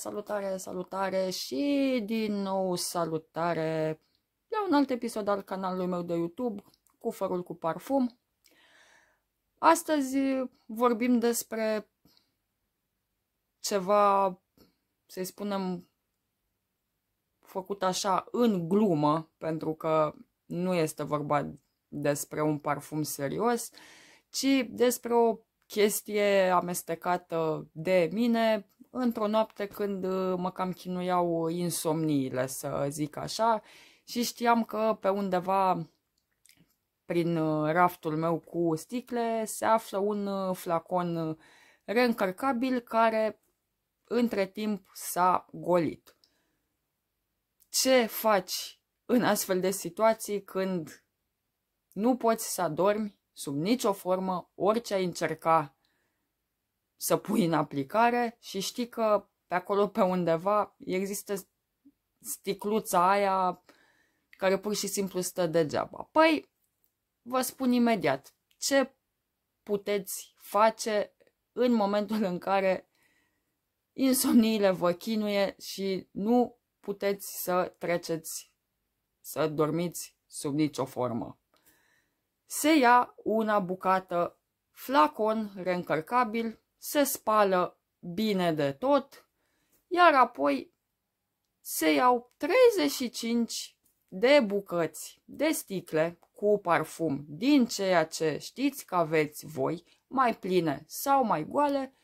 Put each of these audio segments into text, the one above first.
salutare, salutare și din nou salutare la un alt episod al canalului meu de YouTube, Cufărul cu parfum. Astăzi vorbim despre ceva, să-i spunem, făcut așa în glumă, pentru că nu este vorba despre un parfum serios, ci despre o chestie amestecată de mine într-o noapte când uh, mă cam chinuiau uh, insomniile, să zic așa, și știam că pe undeva prin uh, raftul meu cu sticle se află un flacon reîncărcabil care între timp s-a golit. Ce faci în astfel de situații când nu poți să adormi sub nicio formă, orice ai încerca să pui în aplicare și știi că pe acolo, pe undeva, există sticluța aia care pur și simplu stă degeaba. Păi, vă spun imediat ce puteți face în momentul în care insomniile vă chinuie și nu puteți să treceți, să dormiți sub nicio formă. Se ia una bucată flacon reîncărcabil se spală bine de tot, iar apoi se iau 35 de bucăți de sticle cu parfum din ceea ce știți că aveți voi, mai pline sau mai goale,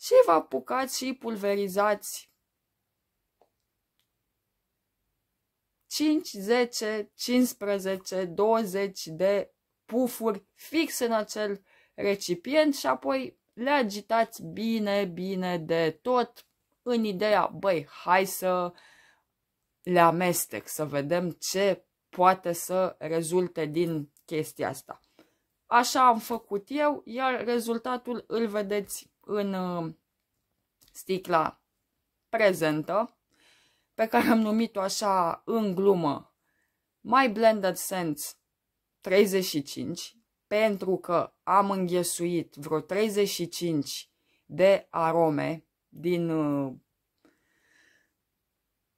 și vă apucați și pulverizați 5, 10, 15, 20 de pufuri fix în acel recipient și apoi le agitați bine, bine de tot în ideea, băi, hai să le amestec, să vedem ce poate să rezulte din chestia asta. Așa am făcut eu, iar rezultatul îl vedeți în uh, sticla prezentă, pe care am numit-o așa în glumă My Blended Sense 35, pentru că am înghesuit vreo 35 de arome din uh,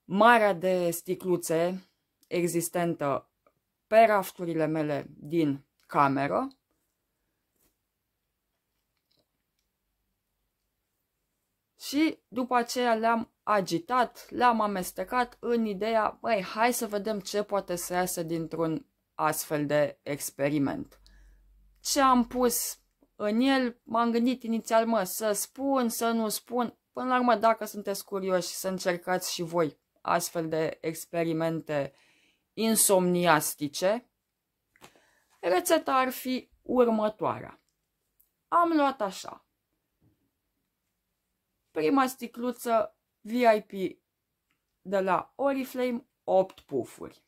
marea de sticluțe existentă pe rafturile mele din cameră. Și după aceea le-am agitat, le-am amestecat în ideea, băi, hai să vedem ce poate să iasă dintr-un astfel de experiment ce am pus în el, m-am gândit inițial, mă, să spun, să nu spun, până la urmă, dacă sunteți curioși, să încercați și voi astfel de experimente insomniastice. Rețeta ar fi următoarea. Am luat așa. Prima sticluță VIP de la Oriflame, 8 pufuri.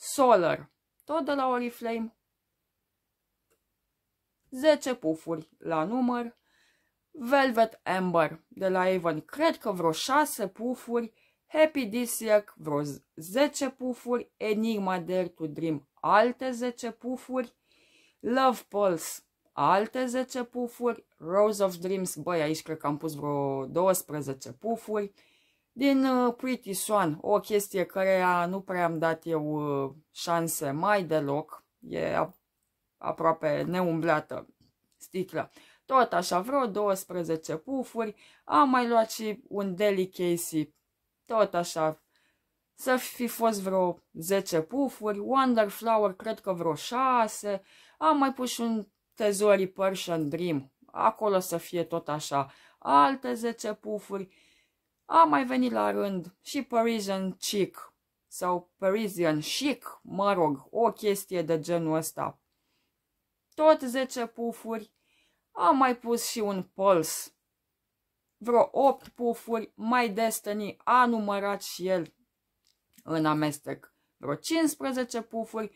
Solar, tot de la Oriflame, 10 pufuri la număr, Velvet Amber de la Avon, cred că vreo 6 pufuri, Happy Disiac vreo 10 pufuri, Enigma Dare to Dream alte 10 pufuri, Love Pulse alte 10 pufuri, Rose of Dreams, băi, aici cred că am pus vreo 12 pufuri, din uh, Pretty Swan, o chestie care nu prea am dat eu uh, șanse mai deloc, e aproape neumblată sticlă. Tot așa, vreo 12 pufuri. Am mai luat și un delicacy, tot așa, să fi fost vreo 10 pufuri. wonder flower cred că vreo 6. Am mai pus și un Tezori Persian Dream. Acolo să fie tot așa, alte 10 pufuri. Am mai venit la rând și Parisian Chic sau Parisian Chic, mă rog, o chestie de genul ăsta tot 10 pufuri, am mai pus și un pols. Vreo 8 pufuri, mai Destiny a numărat și el în amestec. Vreo 15 pufuri,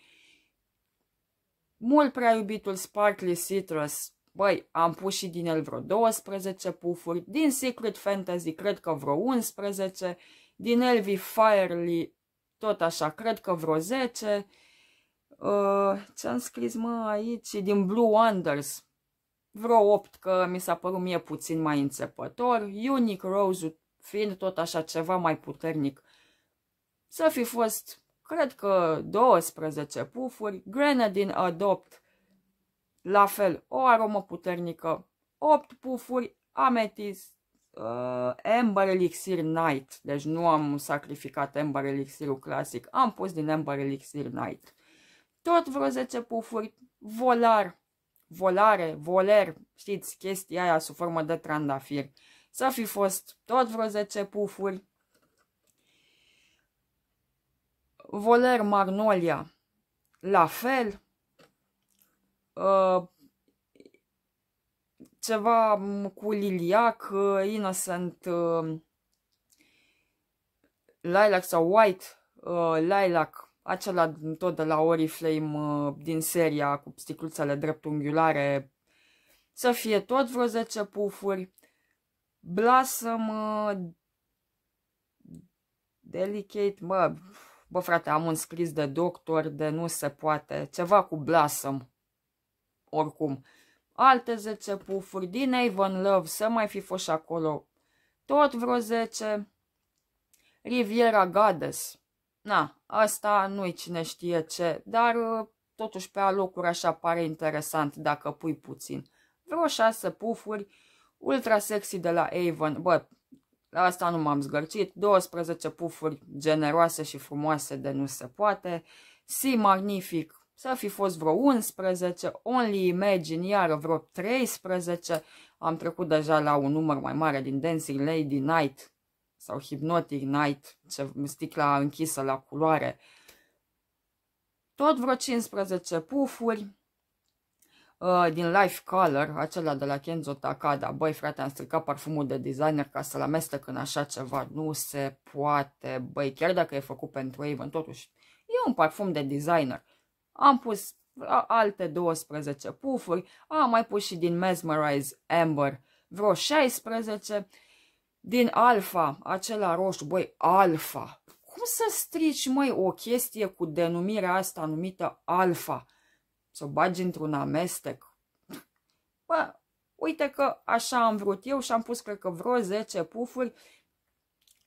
mult prea iubitul Sparkly Citrus, băi, am pus și din el vreo 12 pufuri, din Secret Fantasy cred că vreo 11, din Elvi Firely tot așa, cred că vreo 10, Uh, Ce-am scris, mă, aici? Din Blue Wonders. Vreo 8, că mi s-a părut mie puțin mai înțepător. Unique Rose fiind tot așa ceva mai puternic. Să fi fost, cred că, 12 pufuri. Grenadine Adopt, la fel, o aromă puternică. 8 pufuri, Amethyst uh, Ember Elixir Night. Deci nu am sacrificat Ember Elixirul clasic, am pus din Ember Elixir Night tot vreo 10 pufuri, volar, volare, voler, știți, chestia aia sub formă de trandafir. Să fi fost tot vreo 10 pufuri, voler magnolia, la fel, uh, ceva cu liliac, uh, innocent, uh, lilac sau white, lilac, acela tot de la Oriflame uh, din seria cu sticluțele dreptunghiulare, să fie tot vreo 10 pufuri, Blossom uh, Delicate, mă, bă frate, am un scris de doctor, de nu se poate, ceva cu Blossom, oricum. Alte 10 pufuri din Avon Love, să mai fi fost acolo, tot vreo 10. Riviera Goddess, na, asta nu-i cine știe ce, dar uh, totuși pe alocuri așa pare interesant dacă pui puțin. Vreo șase pufuri, ultra sexy de la Avon, bă, la asta nu m-am zgârcit, 12 pufuri generoase și frumoase de nu se poate, Si Magnific, să fi fost vreo 11, Only Imagine, iară vreo 13, am trecut deja la un număr mai mare din Dancing Lady Night, sau Hypnotic Night, ce, sticla închisă la culoare. Tot vreo 15 pufuri uh, din Life Color, acela de la Kenzo Takada. Băi, frate, am stricat parfumul de designer ca să-l amestec în așa ceva. Nu se poate, băi, chiar dacă e făcut pentru Avon, totuși e un parfum de designer. Am pus alte 12 pufuri, am mai pus și din Mesmerize Amber vreo 16 din alfa, acela roșu, băi, alfa. Cum să strici, măi, o chestie cu denumirea asta numită alfa? Să o bagi într-un amestec? Bă, uite că așa am vrut eu și am pus, cred că, vreo 10 pufuri,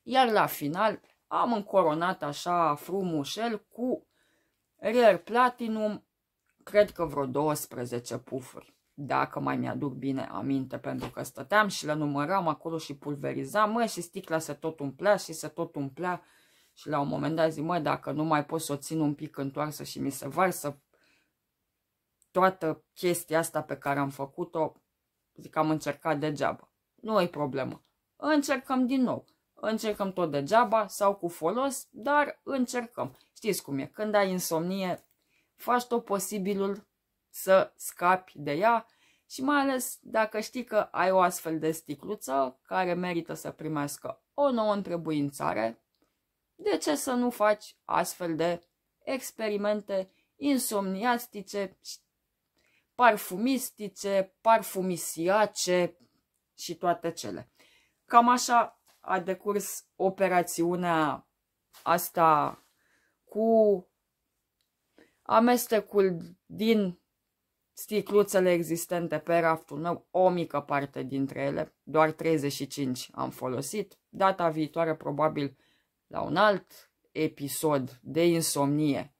iar la final am încoronat așa frumușel cu Rare Platinum, cred că vreo 12 pufuri dacă mai mi-aduc bine aminte, pentru că stăteam și le număram acolo și pulverizam, mă, și sticla se tot umplea și se tot umplea și la un moment dat zic, mă, dacă nu mai pot să o țin un pic întoarsă și mi se varsă toată chestia asta pe care am făcut-o, zic, am încercat degeaba. Nu e problemă. Încercăm din nou. Încercăm tot degeaba sau cu folos, dar încercăm. Știți cum e, când ai insomnie, faci tot posibilul să scapi de ea și mai ales dacă știi că ai o astfel de sticluță care merită să primească o nouă întrebuințare, de ce să nu faci astfel de experimente insomniastice, parfumistice, parfumisiace și toate cele. Cam așa a decurs operațiunea asta cu amestecul din sticluțele existente pe raftul meu, o mică parte dintre ele, doar 35 am folosit. Data viitoare probabil la un alt episod de insomnie.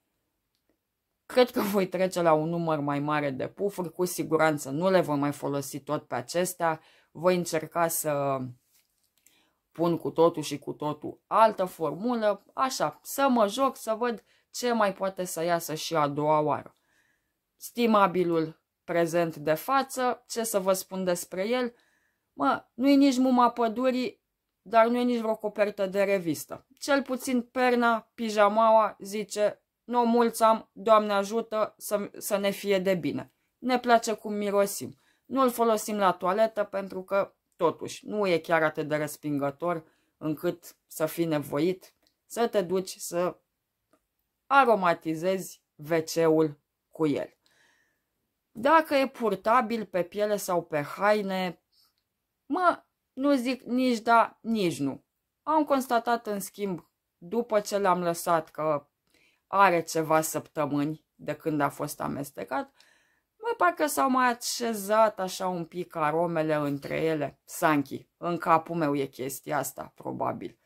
Cred că voi trece la un număr mai mare de pufuri, cu siguranță nu le voi mai folosi tot pe acestea. Voi încerca să pun cu totul și cu totul altă formulă, așa, să mă joc, să văd ce mai poate să iasă și a doua oară stimabilul prezent de față, ce să vă spun despre el, mă, nu i nici muma pădurii, dar nu e nici vreo copertă de revistă. Cel puțin perna, pijamaua, zice, nu mulțam, am, Doamne ajută să, să ne fie de bine. Ne place cum mirosim. Nu-l folosim la toaletă pentru că, totuși, nu e chiar atât de respingător încât să fii nevoit să te duci să aromatizezi wc cu el. Dacă e purtabil pe piele sau pe haine, mă, nu zic nici da, nici nu. Am constatat în schimb, după ce l-am lăsat, că are ceva săptămâni de când a fost amestecat, mă, parcă s-au mai așezat așa un pic aromele între ele. Sanchi, în capul meu e chestia asta, probabil.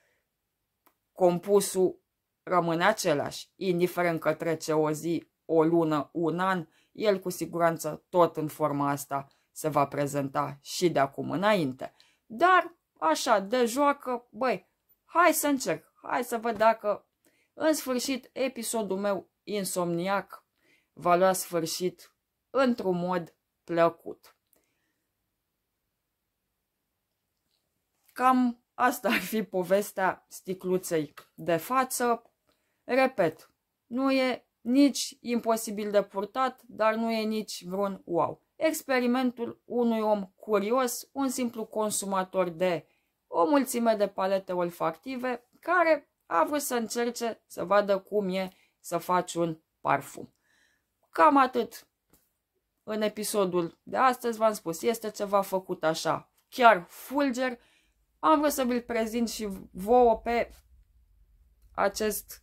Compusul rămâne același, indiferent că trece o zi, o lună, un an – el cu siguranță tot în forma asta se va prezenta și de acum înainte. Dar așa, de joacă, băi, hai să încerc, hai să văd dacă în sfârșit episodul meu insomniac va lua sfârșit într-un mod plăcut. Cam asta ar fi povestea sticluței de față. Repet, nu e nici imposibil de purtat, dar nu e nici vreun wow. Experimentul unui om curios, un simplu consumator de o mulțime de palete olfactive, care a vrut să încerce să vadă cum e să faci un parfum. Cam atât în episodul de astăzi, v-am spus, este ceva făcut așa, chiar fulger. Am vrut să vi-l prezint și vouă pe acest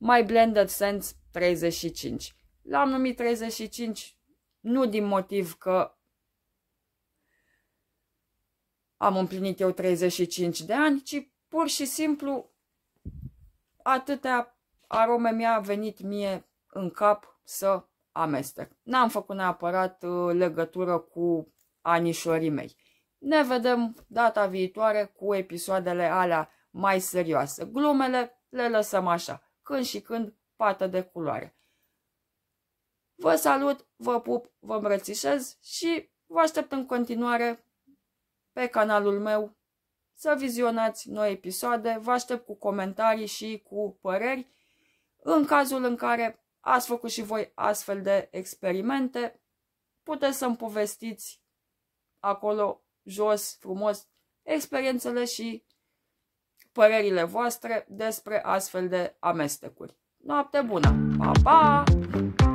My Blended Sense 35. L-am numit 35 nu din motiv că am împlinit eu 35 de ani, ci pur și simplu atâtea arome mi-a venit mie în cap să amestec. N-am făcut neapărat uh, legătură cu anișorii mei. Ne vedem data viitoare cu episoadele alea mai serioase. Glumele le lăsăm așa când și când pată de culoare. Vă salut, vă pup, vă îmbrățișez și vă aștept în continuare pe canalul meu să vizionați noi episoade, vă aștept cu comentarii și cu păreri. În cazul în care ați făcut și voi astfel de experimente, puteți să-mi povestiți acolo jos, frumos, experiențele și părerile voastre despre astfel de amestecuri. Noapte bună! Pa, pa!